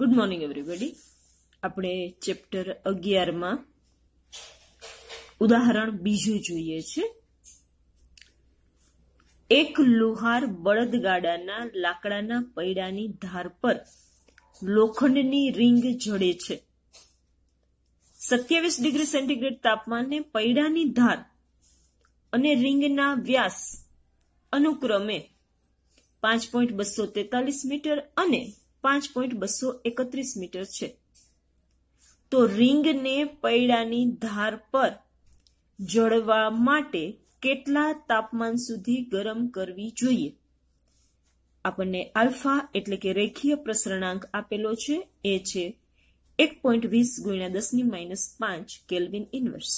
good morning everybody આપણે chapter અગિયારમાં ઉદાહરણ બીજું જોઈએ છે એક લુહાર બળદગાડાના લાકડાના પૈડાની ધાર પર લોખંડની રિંગ જડે છે સત્યાવીસ ડિગ્રી સેન્ટીગ્રેડ તાપમાને પૈડાની ધાર અને રિંગના વ્યાસ અનુક્રમે પાંચ પોઈન્ટ બસો તેતાલીસ મીટર અને પાંચ પોઈન્ટ બસો એકત્રીસ મીટર છે તો રિંગને પૈડાની ધાર પર જળવા માટે કેટલા તાપમાન સુધી ગરમ કરવી જોઈએ આપણને આલ્ફા એટલે કે રેખીય પ્રસરણાંક આપેલો છે એ છે એક પોઈન્ટ વીસ ગુણ્યા દસની માઇનસ પાંચ કેલ્વિન ઇન્વર્સ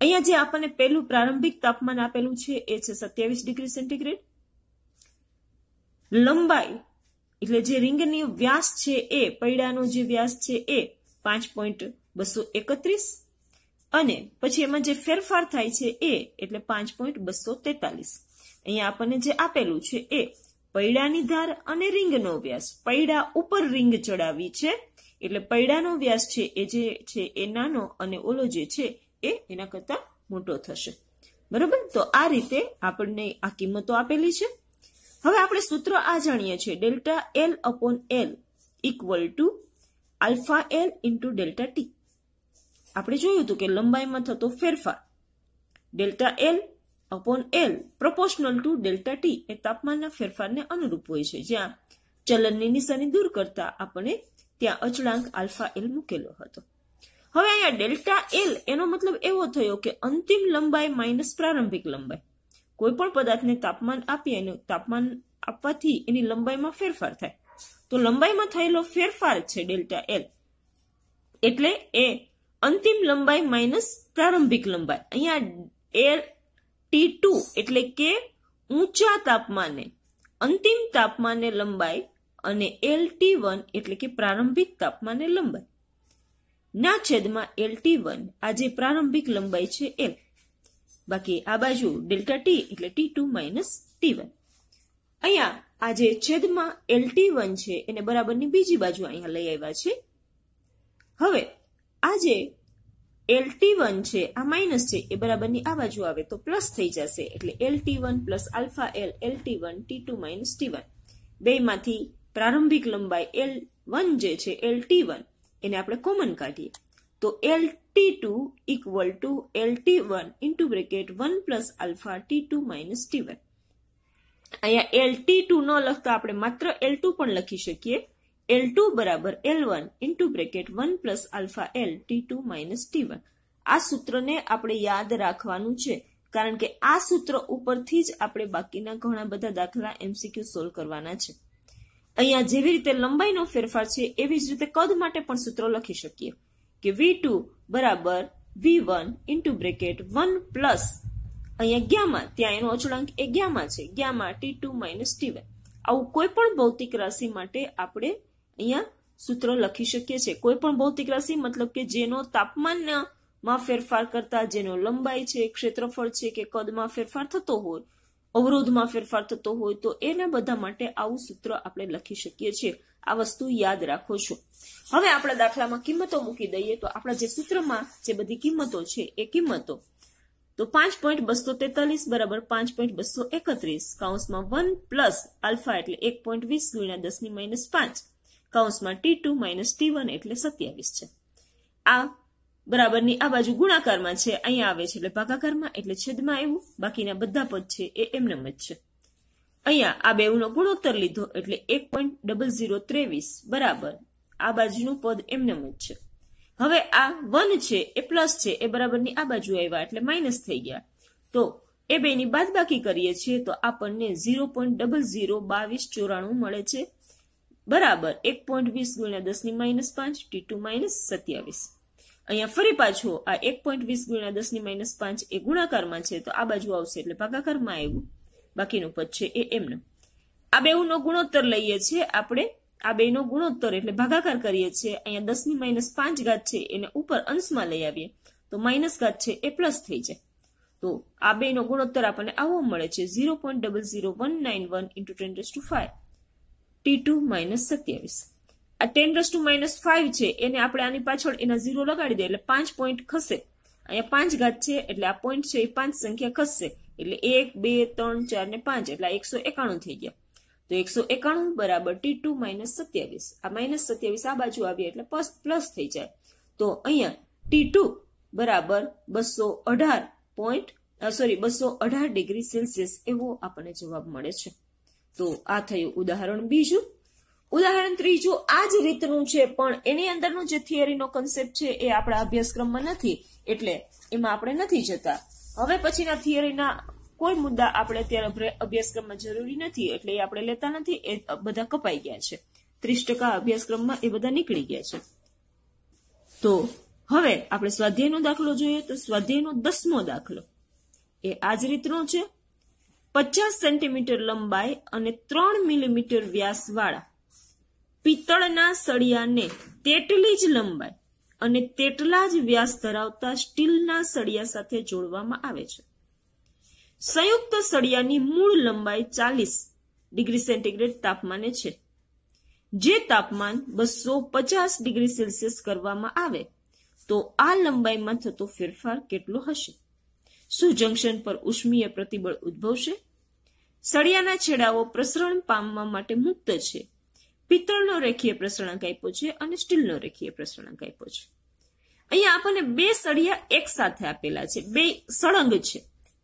અહીંયા જે આપણને પહેલું પ્રારંભિક તાપમાન આપેલું છે એ છે સત્યાવીસ ડિગ્રી સેન્ટીગ્રેડ લંબાઈ એટલે જે રીંગની વ્યાસ છે એ પૈડાનો જે વ્યાસ છે એ પાંચ પોઈન્ટ બસો એકત્રીસ અને પછી એમાં જે ફેરફાર થાય છે એ એટલે પાંચ પોઈન્ટ બસો તેતાલીસ અહીંયા આપણને જે આપેલું છે એ પૈડાની ધાર અને રીંગનો વ્યાસ પૈડા ઉપર રીંગ ચડાવી છે એટલે પૈડાનો વ્યાસ છે એ જે છે એ નાનો અને ઓલો જે છે એ એના કરતાં મોટો થશે બરોબર તો આ રીતે આપણને આ કિંમતો આપેલી છે હવે આપણે સૂત્ર આ જાણીએ છીએ delta L upon L equal to alpha L into delta T આપણે જોયું હતું કે લંબાઈમાં થતો ફેરફાર delta L upon L proportional to delta T એ તાપમાનના ફેરફારને અનુરૂપ હોય છે જ્યાં ચલનની નિશાની દૂર કરતા આપણે ત્યાં અચળાંક આલ્ફા એલ મૂકેલો હતો હવે અહીંયા ડેલ્ટા એલ એનો મતલબ એવો થયો કે અંતિમ લંબાઈ માઇનસ પ્રારંભિક લંબાઈ કોઈપણ પદાર્થને તાપમાન આપીએ એનું તાપમાન આપવાથી એની લંબાઈમાં ફેરફાર થાય તો લંબાઈમાં થયેલો ફેરફાર છે ડેલ્ટા એલ એટલે એ અંતિમ લંબાઈ માઇનસ પ્રારંભિક લંબાઈ અહીંયા એલ ટી ટુ એટલે કે ઊંચા તાપમાને અંતિમ તાપમાને લંબાઈ અને એલ ટી વન એટલે કે પ્રારંભિક તાપમાને લંબાઈ ના છેદમાં એલ ટી વન આ જે પ્રારંભિક લંબાઈ છે એલ બાકી આ બાજુ ડેલ્ટા ટી એટલે T two minus T one અહીંયા આ જે છેદમાં એલ ટી વન છે એને બરાબરની બીજી બાજુ અહીંયા લઈ આવ્યા છે હવે આ જે એલ ટી વન છે આ માઇનસ છે એ બરાબરની આ બાજુ આવે તો પ્લસ થઈ જશે એટલે L T one plus alpha L L T one T two minus T one બેમાંથી પ્રારંભિક લંબાઈ એલ વન જે છે એલ ટી વન એને આપણે કોમન કાઢીએ તો L T two equal to L T one into bracket one plus alpha T two minus T one અહીંયા એલ ટી ટુ ન લખતા આપણે માત્ર એલ ટુ પણ લખી શકીએ એલ ટુ બરાબર L one into bracket one plus alpha L T two minus T one આ સૂત્રને આપણે યાદ રાખવાનું છે કારણ કે આ સૂત્ર ઉપરથી જ આપણે બાકીના ઘણા બધા દાખલા એમસીક્યુ સોલ્વ કરવાના છે અહીંયા જેવી રીતે લંબાઈનો ફેરફાર છે એવી જ રીતે કદ માટે પણ સૂત્રો લખી શકીએ કે વી ટુ બરાબર V one into bracket one plus અહીંયા ગ્યામાં ત્યાં એનો અચળાંક એ ગ્યામાં છે gamma T two minus T one આવું કોઈ પણ ભૌતિક રાશિ માટે આપણે અહીંયા સૂત્ર લખી શકીએ છીએ કોઈ પણ ભૌતિક રાશિ મતલબ કે જેનો તાપમાનમાં ફેરફાર કરતા જેનો લંબાઈ છે ક્ષેત્રફળ છે કે કદમાં ફેરફાર થતો હોય અવરોધમાં ફેરફાર થતો હોય તો એને બધા માટે આવું સૂત્ર આપણે લખી શકીએ છીએ આ વસ્તુ યાદ રાખો છો હવે આપણા દાખલામાં કિંમતો મૂકી દઈએ તો આપણા જે સૂત્રમાં જે બધી કિંમતો છે એ કિંમતો તો પાંચ પોઈન્ટ બસો તેતાલીસ બરાબર પાંચ પોઈન્ટ બસો એકત્રીસ કાઉન્સમાં વન પ્લસ આલ્ફા એટલે એક પોઈન્ટ વીસ ગુણ્યા દસની માઇનસ પાંચ કાઉન્સમાં T two minus T one એટલે સત્યાવીસ છે આ બરાબરની આ બાજુ ગુણાકારમાં છે અહીંયા આવે છે એટલે ભાગાકારમાં એટલે છેદમાં આવ્યું બાકીના બધા પદ છે એ એમનેમ જ છે અહીંયા આ બેઉનો ગુણોત્તર લીધો એટલે એક પોઈન્ટ ડબલ ઝીરો ત્રેવીસ બરાબર આ બાજુનું પદ એમનેમ જ છે હવે આ વન છે એ પ્લસ છે એ બરાબરની આ બાજુ આવ્યા એટલે માઇનસ થઈ ગયા તો એ બેની બાદબાકી કરીએ છીએ તો આપણને ઝીરો પોઈન્ટ ડબલ ઝીરો બાવીસ ચોરાણું મળે છે બરાબર એક પોઈન્ટ વીસ ગુણ્યા દસની માઇનસ પાંચ ટી ટુ માઇનસ સત્યાવીસ અહીંયા ફરી પાછો આ એક પોઈન્ટ વીસ ગુણ્યા દસની માઇનસ પાંચ એ ગુણાકારમાં છે તો આ બાજુ આવશે એટલે ભાગાકારમાં આવ્યું બાકીનું પદ છે એ એમને આ બેઉનો ગુણોત્તર લઈએ છીએ આપણે આ બેનો ગુણોત્તર એટલે ભાગાકાર કરીએ છીએ અહીંયા દસની માઇનસ પાંચ ઘાત છે એને ઉપર અંશમાં લઈ આવીએ તો માઇનસ ઘાત છે એ પ્લસ થઈ જાય તો આ બેનો ગુણોત્તર આપણને આવો મળે છે zero point double zero one nine one into ten to five T two minus સત્યાવીસ આ ટેન રસ ટુ માઇનસ ફાઈવ છે એને આપણે આની પાછળ એના ઝીરો લગાડી દઈએ એટલે પાંચ પોઈન્ટ ખસે અહીંયા પાંચ ઘાત છે એટલે આ પોઈન્ટ છે એ પાંચ સંખ્યા ખસશે એટલે એક બે ત્રણ ચાર ને પાંચ એટલે એકસો એકાણું થઈ ગયા તો એકસો એકાણું બરાબર ટી ટુ માઇનસ સત્યાવીસ આ માઇનસ સત્યાવીસ આ બાજુ આવીએ એટલે પ્લસ પ્લસ થઈ જાય તો અહીંયા ટી ટુ બરાબર બસો અઢાર પોઈન્ટ સોરી બસો અઢાર ડિગ્રી સેલ્સિયસ એવો આપણને જવાબ મળે છે તો આ થયું ઉદાહરણ બીજું ઉદાહરણ ત્રીજું આ જ રીતનું છે પણ એની અંદરનું જે થિયરીનો કન્સેપ્ટ છે એ આપણા અભ્યાસક્રમમાં નથી એટલે એમાં આપણે નથી જતા હવે પછીના થિયરીના કોઈ મુદ્દા આપણે અત્યારે અભ્યાસક્રમમાં જરૂરી નથી એટલે એ આપણે લેતા નથી એ બધા કપાઈ ગયા છે ત્રીસ ટકા અભ્યાસક્રમમાં એ બધા નીકળી ગયા છે તો હવે આપણે સ્વાધ્યાયનો દાખલો જોઈએ તો સ્વાધ્યાયનો દસમો દાખલો એ આ જ રીતનો છે પચાસ સેન્ટીમીટર લંબાઈ અને ત્રણ મિલીમીટર વ્યાસવાળા પિત્તળના સળિયાને તેટલી જ લંબાઈ અને તેટલા જ વ્યાસ ધરાવતા સ્ટીલના સળિયા સાથે જોડવામાં આવે છે સંયુક્ત સળિયાની મૂળ લંબાઈ ચાલીસ ડિગ્રી સેન્ટીગ્રેડ તાપમાને છે જે તાપમાન બસો પચાસ ડિગ્રી સેલ્સિયસ કરવામાં આવે તો આ લંબાઈમાં થતો ફેરફાર કેટલો હશે શું જંકશન પર ઉષ્મીય પ્રતિબળ ઉદ્ભવશે સળિયાના છેડાઓ પ્રસરણ પામવા માટે મુક્ત છે પિત્તળનો રેખીય પ્રસરણક આપ્યો છે અને સ્ટીલનો રેખીય પ્રસરણક આપ્યો છે અહીંયા આપણને બે સળિયા એક સાથે આપેલા છે બે સળંગ છે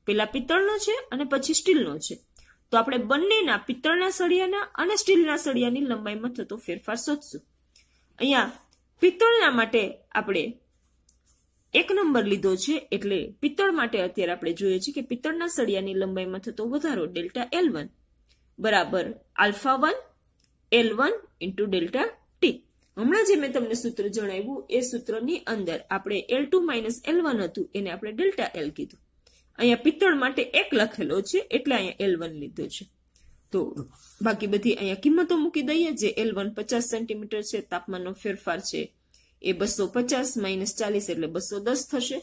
પેલા પિત્તળનો છે અને પછી સ્ટીલનો છે તો આપણે બંનેના પિત્તળના સળિયાના અને સ્ટીલના સળિયાની લંબાઈમાં થતો ફેરફાર શોધશું અહીંયા પિત્તળના માટે આપણે એક નંબર લીધો છે એટલે પિત્તળ માટે અત્યારે આપણે જોઈએ છીએ કે પિત્તળના સળિયાની લંબાઈમાં થતો વધારો ડેલ્ટા એલ વન બરાબર alpha one L one into delta T હમણાં જે મેં તમને સૂત્ર જણાવ્યું એ સૂત્રની અંદર આપણે L two minus L one હતું એને આપણે ડેલ્ટા એલ કીધું અહીંયા પિત્તળ માટે એક લખેલો છે એટલે અહીંયા એલ વન લીધો છે તો બાકી બધી અહીંયા કિંમતો મૂકી દઈએ જે એલ વન પચાસ સેન્ટીમીટર છે તાપમાનનો ફેરફાર છે એ બસો પચાસ માઇનસ ચાલીસ એટલે બસો દસ થશે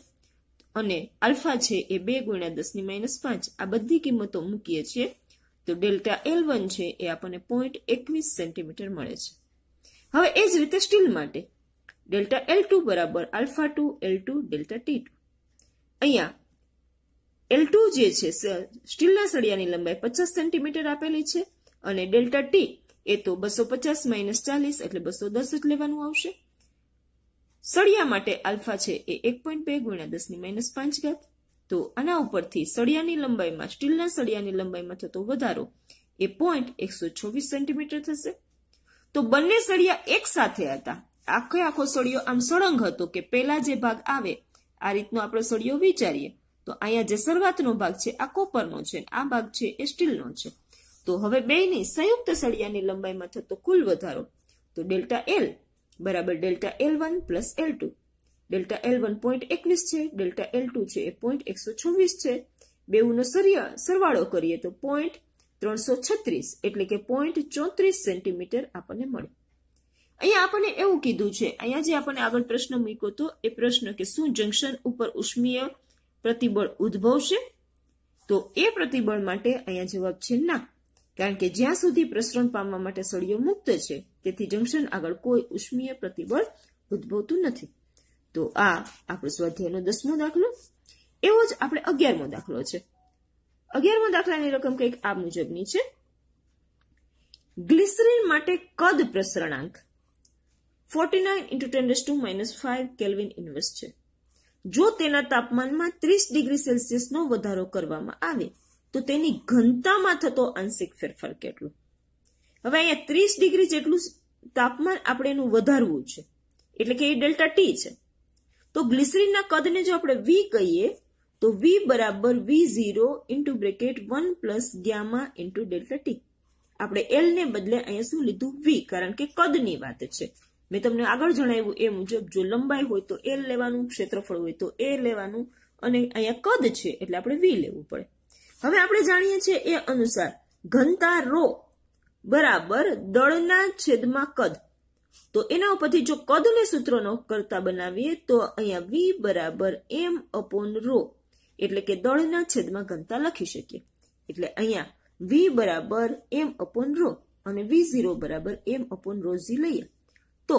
અને આલ્ફા છે એ બે ગુણ્યા દસની માઇનસ પાંચ આ બધી કિંમતો મૂકીએ છીએ તો ડેલ્ટા એલ વન છે એ આપણને પોઈન્ટ એકવીસ સેન્ટીમીટર મળે છે હવે એ જ રીતે સ્ટીલ માટે ડેલ્ટા એલ ટુ બરાબર alpha two L two delta T two અહીંયા એલ ટુ જે છે સ્ટીલના સળિયાની લંબાઈ પચાસ સેન્ટીમીટર આપેલી છે અને ડેલ્ટા ટી એ તો બસો પચાસ માઇનસ ચાલીસ એટલે બસો દસ જ લેવાનું આવશે સળિયા માટે આલ્ફા છે એ એક પોઈન્ટ બે ગુણ્યા દસની માઇનસ પાંચ ઘાત તો આના ઉપરથી સળિયાની લંબાઈમાં સ્ટીલના સળિયાની લંબાઈમાં થતો વધારો એ પોઈન્ટ એકસો છવ્વીસ સેન્ટીમીટર થશે તો બંને સળિયા એક સાથે હતા આખે આખો સળિયો આમ સળંગ હતો કે પહેલા જે ભાગ આવે આ રીતનો આપણે સળિયો વિચારીએ તો અહીંયા જે શરૂઆતનો ભાગ છે આ કોપરનો છે આ ભાગ છે એ સ્ટીલનો છે તો હવે બેની સંયુક્ત સળિયાની લંબાઈમાં થતો કુલ વધારો તો ડેલ્ટા એલ બરાબર delta L one plus L two delta L one point એકવીસ છે ડેલ્ટા એલ ટુ છે એ પોઈન્ટ એકસો છવ્વીસ છે બેઉનો સરવાળો કરીએ તો પોઈન્ટ ત્રણસો છત્રીસ એટલે કે પોઈન્ટ ચોત્રીસ સેન્ટીમીટર આપણને મળે અહીંયા આપણને એવું કીધું છે અહીંયા જે આપણને આગળ પ્રશ્ન મૂક્યો હતો એ પ્રશ્ન કે શું જંકશન ઉપર ઉષ્મીય પ્રતિબળ ઉદ્ભવશે તો એ પ્રતિબળ માટે અહીંયા જવાબ છે ના કારણ કે જ્યાં સુધી પ્રસરણ પામવા માટે સળિયો મુક્ત છે તેથી જંકશન આગળ કોઈ ઉષ્મીય પ્રતિબળ ઉદ્ભવતું નથી તો આ આપણો સ્વાધ્યાયનો દસમો દાખલો એવો જ આપણે અગિયારમો દાખલો છે અગિયારમો દાખલાની રકમ કંઈક આ મુજબની છે ગ્લિસરીન માટે કદ પ્રસરણાંક forty nine into ten to minus five kelvin inverse છે જો તેના તાપમાનમાં ત્રીસ ડિગ્રી સેલ્સિયસનો વધારો કરવામાં આવે તો તેની ઘનતામાં થતો આંશિક ફેરફાર કેટલો હવે અહીંયા ત્રીસ ડિગ્રી જેટલું તાપમાન આપણે એનું વધારવું છે એટલે કે એ ડેલ્ટા ટી છે તો ગ્લિસરીનના કદને જો આપણે વી કહીએ તો વી બરાબર V zero into bracket one plus gamma into delta T આપણે એલને બદલે અહીંયા શું લીધું વી કારણ કે કદની વાત છે મેં તમને આગળ જણાવ્યું એ મુજબ જો લંબાઈ હોય તો એલ લેવાનું ક્ષેત્રફળ હોય તો એ લેવાનું અને અહીંયા કદ છે એટલે આપણે વી લેવું પડે હવે આપણે જાણીએ છીએ એ અનુસાર ઘનતા રો બરાબર દળના છેદમાં કદ તો એના ઉપરથી જો કદને સૂત્રનો કરતા બનાવીએ તો અહીંયા વી બરાબર એમ અપોન રો એટલે કે દળના છેદમાં ઘનતા લખી શકીએ એટલે અહીંયા વી બરાબર એમ અપોન રો અને વી ઝીરો બરાબર એમ અપોન રો ઝી લઈએ તો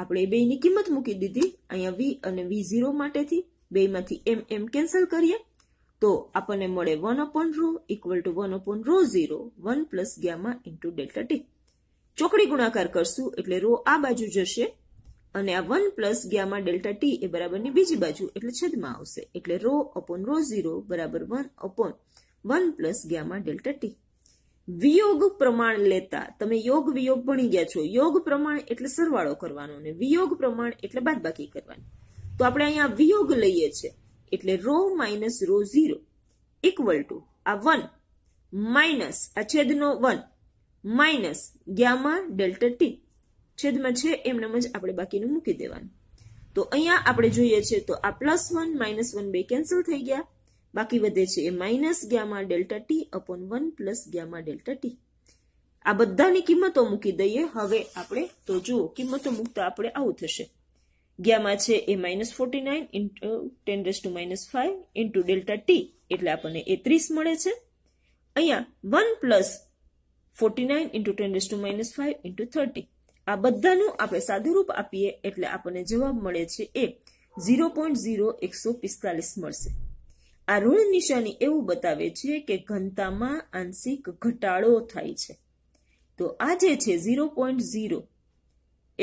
આપણે બેની કિંમત મૂકી દીધી અહીંયા વી અને વી ઝીરો માટેથી બેમાંથી એમ એમ કેન્સલ કરીએ તો આપણને મળે one upon rho equal to one upon rho zero one plus gamma into delta T ચોકડી ગુણાકાર કરશું એટલે રો આ બાજુ જશે અને આ one plus gamma delta T એ બરાબરની બીજી બાજુ એટલે છેદમાં આવશે એટલે રો અપોન રો ઝીરો બરાબર one upon one plus gamma delta T વિયોગ પ્રમાણ લેતા તમે યોગ વિયોગ ભણી ગયા છો યોગ પ્રમાણ એટલે સરવાળો કરવાનો ને વિયોગ પ્રમાણ એટલે બાદબાકી કરવાની તો આપણે અહીંયા વિયોગ લઈએ છીએ એટલે rho minus rho zero equal to આ વન માઇનસ આ છેદનો one minus gamma delta T છેદમાં છે એમનામ જ આપણે બાકીનું મૂકી દેવાનું તો અહીંયા આપણે જોઈએ છે તો આ પ્લસ વન માઇનસ વન બે કેન્સલ થઈ ગયા બાકી વધે છે એ minus gamma delta T upon one plus gamma delta T આ બધાની કિંમતો મૂકી દઈએ હવે આપણે તો જુઓ કિંમતો મૂકતા આપણે આવું થશે ગ્યામાં છે એ minus forty nine into ten raise to minus five into delta T એટલે આપણને એ ત્રીસ મળે છે અહીંયા one plus forty nine into ten raise to minus five into thirty આ બધાનું આપણે સાદુરૂપ આપીએ એટલે આપણને જવાબ મળે છે એ ઝીરો પોઈન્ટ ઝીરો એકસો પિસ્તાલીસ મળશે આ ઋણ નિશાની એવું બતાવે છે કે ઘનતામાં આંશિક ઘટાડો થાય છે તો આ જે છે ઝીરો પોઈન્ટ ઝીરો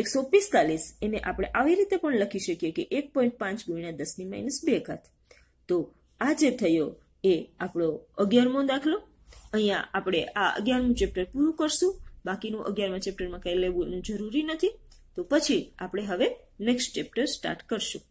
એકસો પિસ્તાલીસ એને આપણે આવી રીતે પણ લખી શકીએ કે એક પોઈન્ટ પાંચ ગુણ્યા દસની માઇનસ બે ઘાત તો આ જે થયો એ આપણો અગિયારમો દાખલો અહીંયા આપણે આ અગિયારમું ચેપ્ટર પૂરું કરશું બાકીનું અગિયારમા ચેપ્ટરમાં કંઈ લેવું જરૂરી નથી તો પછી આપણે હવે નેક્સ્ટ ચેપ્ટર સ્ટાર્ટ કરશું